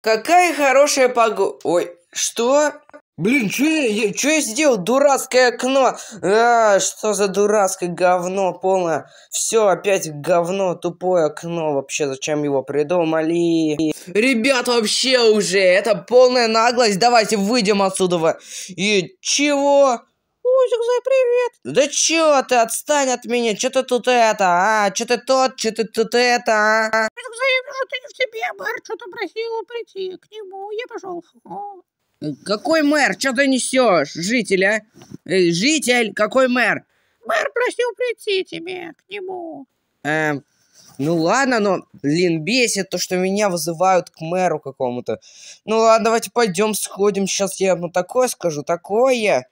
Какая хорошая погода... Ой, что? Блин, что я, что я сделал? Дурацкое окно! А, что за дурацкое говно полное? Все, опять говно, тупое окно. Вообще, зачем его придумали? Ребят, вообще уже, это полная наглость. Давайте выйдем отсюда. И чего? Пузик, зай, привет. Да чё ты, отстань от меня, чё ты тут это, а? Чё ты тот, чё ты тут это, а? Пузик, зай, я ты не в себе, мэр что-то просил прийти к нему, я пошел. Какой мэр? Чё ты несешь, житель, а? Э, житель, какой мэр? Мэр просил прийти тебе к нему. Эм, ну ладно, но, блин, бесит то, что меня вызывают к мэру какому-то. Ну ладно, давайте пойдем сходим. Сейчас я ему такое скажу, такое.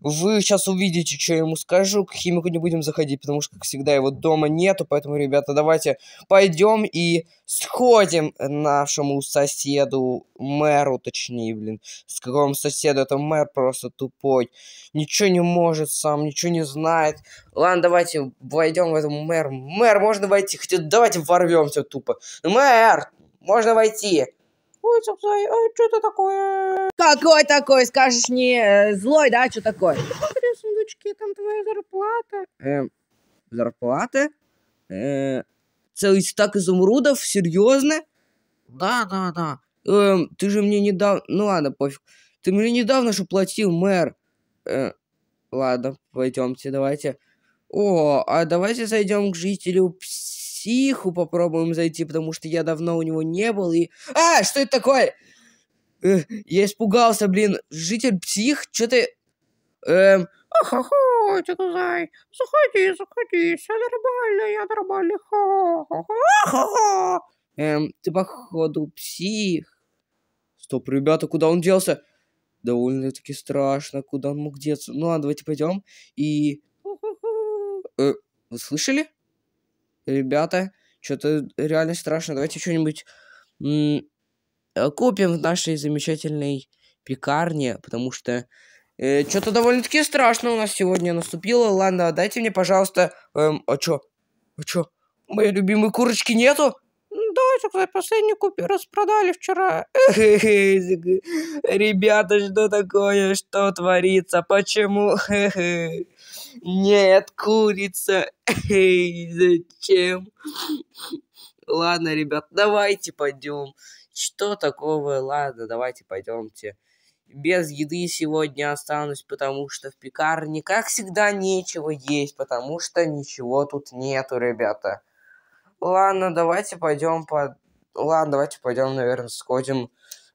Вы сейчас увидите, что я ему скажу. К химику не будем заходить, потому что, как всегда, его дома нету. Поэтому, ребята, давайте пойдем и сходим нашему соседу, мэру, точнее, блин. С какому соседу? Это мэр просто тупой. Ничего не может сам, ничего не знает. Ладно, давайте войдем в эту мэр. Мэр, можно войти? Хотя давайте ворвемся тупо. Мэр, можно войти? Ой, Сапсай, ой, что это такое? Какой такой, скажешь, не э, злой, да, что такое? Три сундучки, там твоя зарплата. Эм, зарплата? Э, целый стак изумрудов, серьезно? Да, да, да. Эм, ты же мне недавно... Ну ладно, пофиг. Ты мне недавно же платил, мэр. Э, ладно, пойдемте, давайте. О, а давайте зайдем к жителю пси психу попробуем зайти, потому что я давно у него не был и... А, что это такое? Э, я испугался, блин. Житель псих, что эм, ты... Эм... Ха-ха, дядя Зай, заходи, заходи, все нормально, я нормальный, ха-ха-ха. Эм, ты походу псих. Стоп, ребята, куда он делся? Довольно-таки страшно, куда он мог деться. Ну ладно, давайте пойдем и... Э, вы слышали? ребята, что-то реально страшно. Давайте что-нибудь э, купим в нашей замечательной пекарне, потому что э, что-то довольно-таки страшно у нас сегодня наступило. Ладно, дайте мне, пожалуйста... Эм, а чё? А чё? Моей любимой курочки нету? кусочек за последнюю купюру распродали вчера. Ребята, что такое? Что творится? Почему? Нет, курица. Зачем? Ладно, ребят, давайте пойдем. Что такого? Ладно, давайте пойдемте. Без еды сегодня останусь, потому что в пекарне, как всегда, нечего есть, потому что ничего тут нету, ребята. Ладно, давайте пойдем по... Ладно, давайте пойдем, наверное, сходим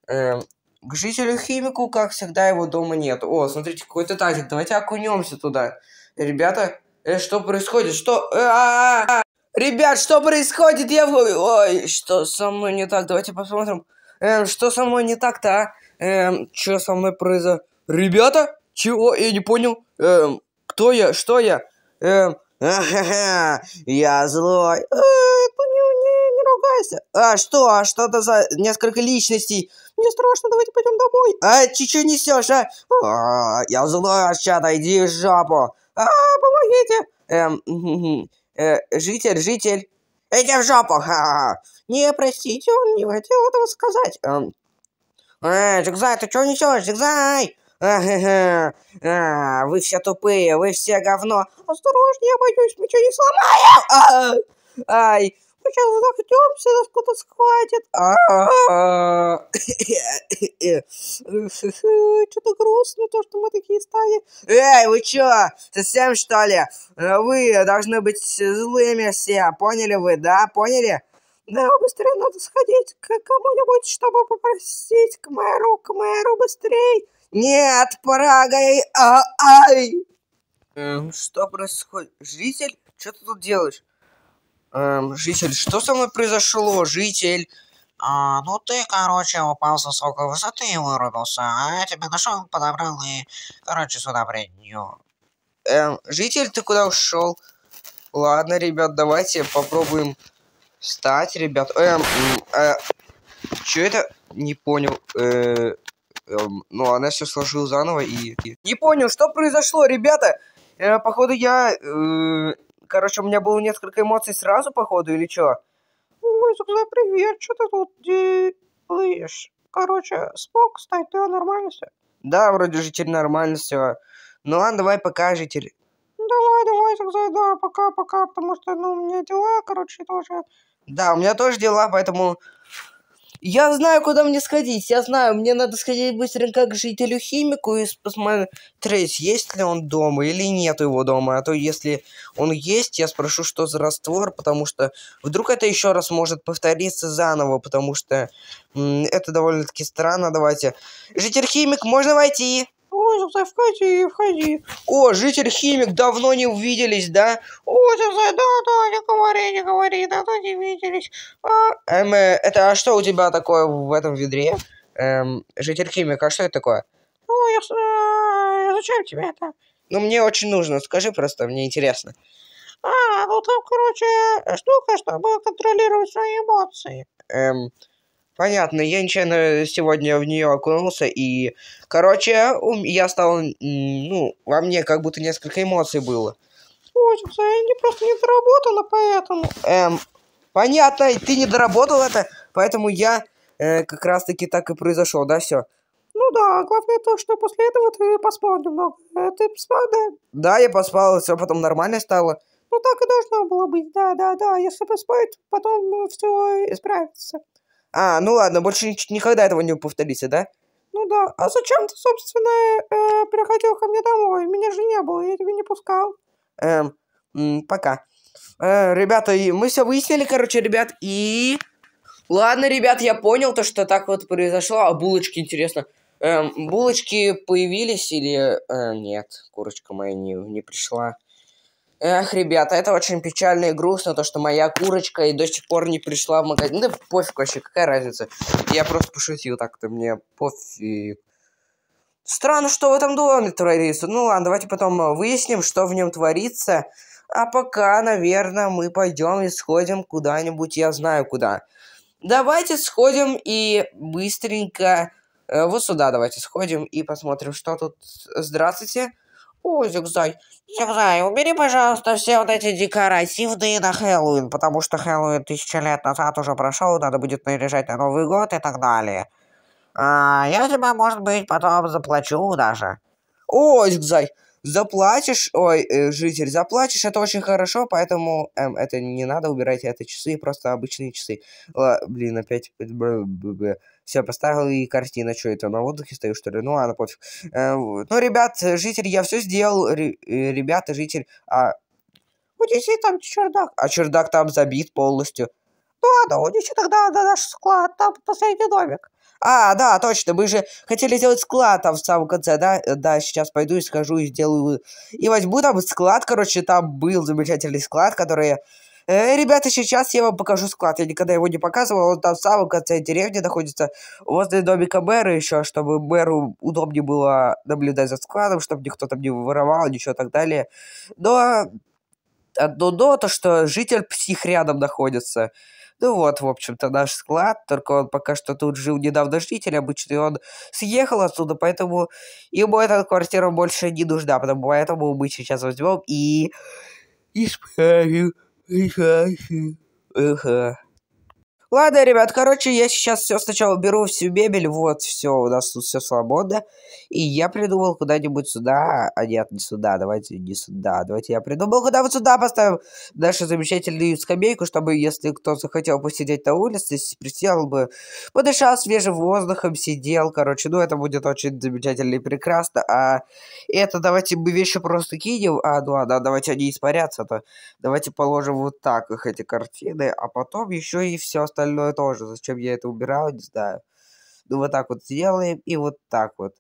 э, к жителю-химику. Как всегда, его дома нет. О, смотрите, какой-то тазик. Давайте окунемся туда. Ребята, э, что происходит? Что? Э, а -а -а! Ребят, что происходит? Я... Ой, что со мной не так? Давайте посмотрим. Эм, что со мной не так-то, а? Эм, что со мной произошло? Ребята? Чего? Я не понял. Эм, кто я? Что я? Эм, ха я злой. А, не, ругайся. А что, а что это за несколько личностей? Мне страшно, давайте пойдем домой. А, ты что несешь, а? а? Я злой, сейчас иди в жопу. А, помогите. Эм, э, житель, житель. Иди в жопу, ха-ха. Не, простите, он не хотел этого сказать. Эм, э, Джигзай, ты что несешь, Джигзай? Ага, а, вы все тупые, вы все говно. Осторожнее, я боюсь, ничего не сломаем. А, ай, мы сейчас захнемся, нас кто-то схватит. А, Что-то грустно, то, что мы такие стали. Эй, вы чё, совсем что ли? Вы должны быть злыми все, поняли вы, да, поняли? Да, быстрее надо сходить к кому-нибудь, чтобы попросить к мэру, к мэру, быстрее. Нет, Парагой, а, ай! Эм, что происходит? Житель, что ты тут делаешь? Эм, житель, что со мной произошло, житель? А, ну ты, короче, упал со высокой высоты и вырубился, а я тебя нашел, подобрал и, короче, сюда приню. Эм, житель, ты куда ушел? Ладно, ребят, давайте попробуем встать, ребят. Эм, э, чё это? Не понял. Э, Эм, но ну, она все сложила заново и... Не понял, что произошло, ребята? Э, походу, я... Э, короче, у меня было несколько эмоций сразу, походу, или что? Ой, собственно, привет, что ты тут делаешь? Короче, спок, кстати, ты нормально все? Да, вроде житель нормально все. Ну ладно, давай пока, житель. Давай, давай, Сакзай, да, пока, пока, потому что, ну, у меня дела, короче, тоже. Да, у меня тоже дела, поэтому я знаю, куда мне сходить. Я знаю, мне надо сходить быстренько к жителю-химику и посмотреть, есть ли он дома или нет его дома. А то если он есть, я спрошу, что за раствор, потому что вдруг это еще раз может повториться заново, потому что это довольно-таки странно. Давайте. Житель-химик, можно войти? Ой, Зазай, входи, входи. О, житель-химик, давно не увиделись, да? О, Зазай, да-да, не говори, не говори, давно не виделись. А, эм, э, это, а что у тебя такое в этом ведре? Эм, житель-химик, а что это такое? Ну, я... Э, зачем тебе это? Ну, мне очень нужно, скажи просто, мне интересно. А, ну там, короче, штука, чтобы контролировать свои эмоции. Эм, Понятно, я нечаянно сегодня в нее окунулся, и... Короче, я стал... Ну, во мне как будто несколько эмоций было. Учимся, а я не просто не доработала, поэтому... Эм, понятно, ты не доработал это, поэтому я э, как раз-таки так и произошел, да, все. Ну да, а главное то, что после этого ты поспал немного. Э, ты поспал, да? Да, я поспал, все потом нормально стало. Ну так и должно было быть, да, да, да. Если поспать, потом все исправится. А, ну ладно, больше никогда этого не повторится, да? Ну да, а зачем ты, собственно, э, э, приходил ко мне домой? Меня же не было, я тебя не пускал. Эм, пока. Э, ребята, мы все выяснили, короче, ребят, и... Ладно, ребят, я понял то, что так вот произошло. А булочки, интересно, эм, булочки появились или... Э, нет, курочка моя не, не пришла. Эх, ребята, это очень печально и грустно, то, что моя курочка и до сих пор не пришла в магазин. Да пофиг вообще, какая разница. Я просто пошутил так-то, мне пофиг. Странно, что в этом доме творится. Ну ладно, давайте потом выясним, что в нем творится. А пока, наверное, мы пойдем и сходим куда-нибудь, я знаю куда. Давайте сходим и быстренько... Э, вот сюда давайте сходим и посмотрим, что тут. Здравствуйте. Здравствуйте. «О, Зигзай, Зигзай, убери, пожалуйста, все вот эти декоративные на Хэллоуин, потому что Хэллоуин тысяча лет назад уже прошел, надо будет наряжать на Новый год и так далее. А, я тебя, может быть, потом заплачу даже». «О, Зигзай, заплатишь, ой, э, житель, заплатишь, это очень хорошо, поэтому эм, это не надо убирайте это часы, просто обычные часы. Л блин, опять... Все, поставил и картина, что это, на воздухе стою, что ли? Ну ладно, пофиг. Э, Ну, ребят, житель, я все сделал, э, ребята, житель, а... Унеси там чердак, а чердак там забит полностью. Ну ладно, унеси тогда на наш склад, там последний домик. А, да, точно, мы же хотели сделать склад там в самом конце, да? Э, да, сейчас пойду и схожу и сделаю... И возьму там склад, короче, там был замечательный склад, который... Э, ребята, сейчас я вам покажу склад. Я никогда его не показывал. Он там в самом конце деревни находится, возле домика мэра еще, чтобы мэру удобнее было наблюдать за складом, чтобы никто там не воровал, ничего так далее. Но одно но, то, что житель псих рядом находится. Ну вот, в общем-то, наш склад, только он пока что тут жил недавно житель обычный, он съехал отсюда, поэтому ему эта квартира больше не нужна, потому поэтому мы сейчас возьмем и исправим. Ага. Ладно, ребят, короче, я сейчас все сначала беру всю мебель, вот, все, у нас тут все свободно. И я придумал куда-нибудь сюда, а нет, не сюда, давайте не сюда, давайте я придумал, куда вот сюда поставим нашу замечательную скамейку, чтобы, если кто захотел посидеть на улице, присел бы, подышал свежим воздухом, сидел, короче, ну, это будет очень замечательно и прекрасно, а это давайте мы вещи просто кинем, а, ну, ладно, давайте они испарятся, а то давайте положим вот так их, эти картины, а потом еще и все остальное остальное тоже. Зачем я это убирал, не знаю. Ну, вот так вот сделаем, и вот так вот.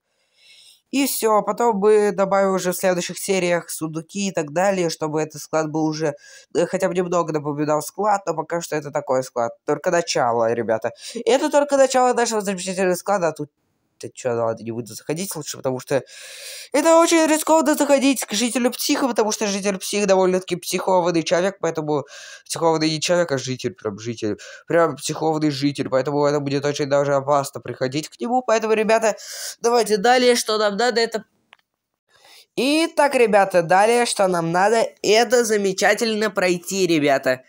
И все, потом мы добавим уже в следующих сериях сундуки и так далее, чтобы этот склад был уже э, хотя бы немного напоминал склад, но пока что это такой склад. Только начало, ребята. Это только начало нашего замечательного склада, а тут ты чё, ладно, не буду заходить лучше, потому что это очень рискованно заходить к жителю психа, потому что житель псих довольно-таки психованный человек, поэтому психованный не человек, а житель, прям житель, прям психованный житель, поэтому это будет очень даже опасно приходить к нему, поэтому, ребята, давайте далее, что нам надо, это Итак, ребята, далее, что нам надо, это замечательно пройти, ребята.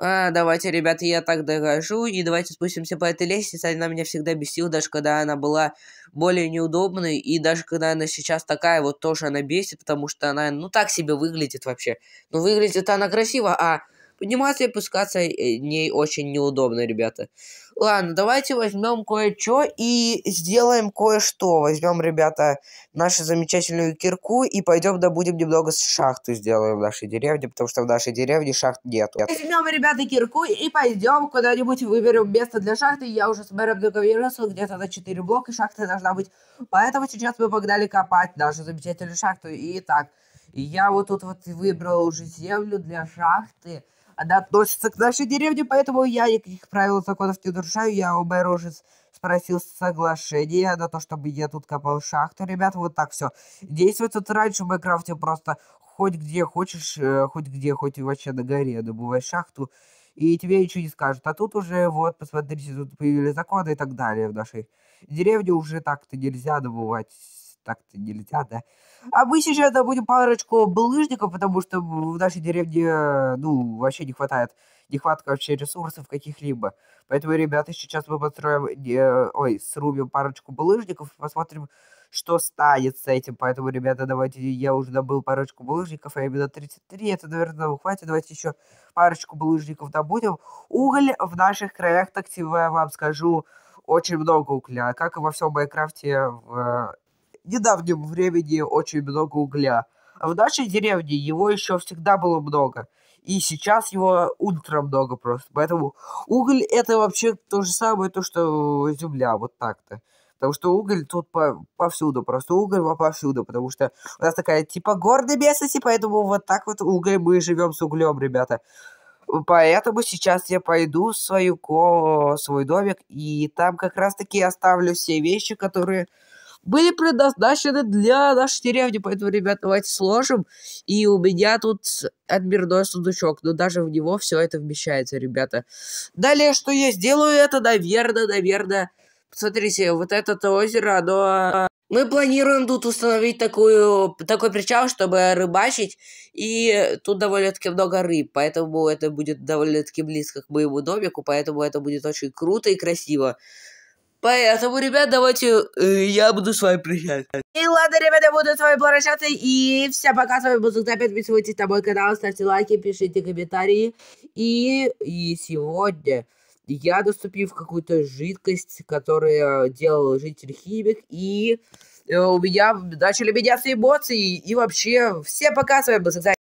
А, давайте, ребята, я так догожу. И давайте спустимся по этой лестнице. Она меня всегда бесила, даже когда она была более неудобной. И даже когда она сейчас такая, вот тоже она бесит, потому что она, ну, так себе выглядит вообще. Ну, выглядит она красиво, а Подниматься и опускаться э, ней очень неудобно, ребята. Ладно, давайте возьмем кое-что и сделаем кое-что. Возьмем, ребята, нашу замечательную кирку и пойдем добудем немного шахту сделаем в нашей деревне, потому что в нашей деревне шахт нет. Возьмем, ребята, кирку и пойдем куда-нибудь выберем место для шахты. Я уже смотрю договорился где-то на 4 блока шахты должна быть. Поэтому сейчас мы погнали копать нашу замечательную шахту. Итак, я вот тут вот выбрал уже землю для шахты. Она относится к нашей деревне, поэтому я никаких правил законов не нарушаю. Я у Бэрожис спросил соглашение на то, чтобы я тут копал шахту. Ребята, вот так все. Действует тут раньше в Майнкрафте просто хоть где хочешь, э, хоть где, хоть вообще на горе добывай шахту, и тебе ничего не скажут. А тут уже, вот, посмотрите, тут появились законы и так далее в нашей деревне. Уже так-то нельзя добывать так-то не летят, да. А мы сейчас добудем парочку булыжников, потому что в нашей деревне, э, ну, вообще не хватает, нехватка вообще ресурсов каких-либо. Поэтому, ребята, сейчас мы построим, э, ой, срубим парочку булыжников, посмотрим, что станет с этим. Поэтому, ребята, давайте, я уже добыл парочку булыжников, а именно 33, это, наверное, ну, хватит. Давайте еще парочку булыжников добудем. Уголь в наших краях, так я вам скажу, очень много угля, как и во всем Майнкрафте в э, недавнем времени очень много угля. а В нашей деревне его еще всегда было много. И сейчас его ультра много просто. Поэтому уголь это вообще то же самое, то, что земля, вот так-то. Потому что уголь тут по повсюду, просто уголь повсюду, потому что у нас такая типа горная местность, и поэтому вот так вот уголь мы живем с углем, ребята. Поэтому сейчас я пойду в свою ко свой домик, и там как раз-таки оставлю все вещи, которые были предназначены для нашей деревни. Поэтому, ребят, давайте сложим. И у меня тут отбирной сундучок. Но даже в него все это вмещается, ребята. Далее, что я сделаю, это, наверное, наверное... Смотрите, вот это озеро, оно а, мы планируем тут установить такую, такой причал, чтобы рыбачить, и тут довольно-таки много рыб, поэтому это будет довольно-таки близко к моему домику, поэтому это будет очень круто и красиво. Поэтому, ребят, давайте э, я буду с вами прощаться. И ладно, ребят, я буду с вами прощаться. И всем пока, с вами был Зугда. Подписывайтесь на мой канал, ставьте лайки, пишите комментарии. И, и сегодня я доступил в какую-то жидкость, которую делал житель Химик. И э, у меня начали меняться эмоции. И вообще, всем пока, с вами был Зугда.